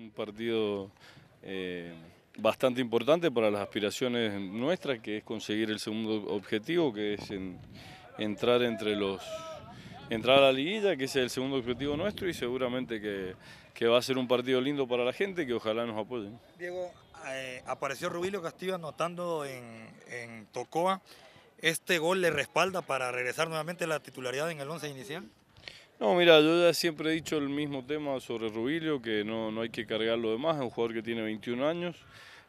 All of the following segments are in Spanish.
Un partido eh, bastante importante para las aspiraciones nuestras, que es conseguir el segundo objetivo, que es entrar entre los entrar a la liguilla, que es el segundo objetivo nuestro y seguramente que, va a ser un partido lindo para la gente que ojalá nos apoyen. Diego, eh, apareció Rubilo Castillo anotando en, en Tocoa. ¿Este gol le respalda para regresar nuevamente a la titularidad en el 11 inicial? No, mira, yo ya siempre he dicho el mismo tema sobre Rubilio, que no, no hay que cargarlo de más, es un jugador que tiene 21 años,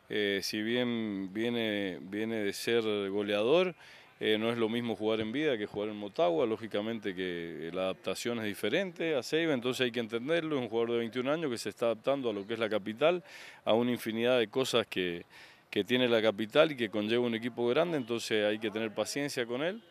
eh, si bien viene, de ser goleador, eh, no es lo mismo jugar en vida que jugar en Motagua, lógicamente que la adaptación es diferente a Seiba, entonces hay que entenderlo, es un jugador de 21 años que se está adaptando a lo que es la capital, a una infinidad de cosas que tiene la capital y que conlleva un equipo grande, entonces hay que tener paciencia con él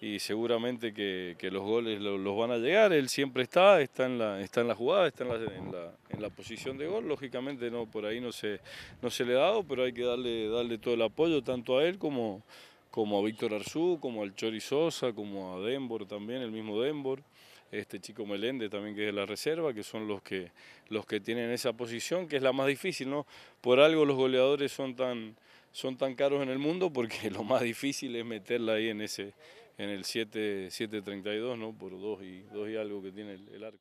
y seguramente que, los goles los, van a llegar. Él siempre está, está en la, está en la jugada, está en la, en la, posición de gol. Lógicamente no, por ahí no se, no se le ha dado, pero hay que darle, darle todo el apoyo tanto a él como, como a Víctor Arzú, como al Chori Sosa, como a Denbor también, el mismo Denbor. Este chico Meléndez también que es de la reserva, que son los que, los que tienen esa posición, que es la más difícil, ¿no? Por algo los goleadores son tan, son tan caros en el mundo, porque lo más difícil es meterla ahí en ese, en el 7, 32 ¿no? Por 2 y, 2 y algo que tiene el arco.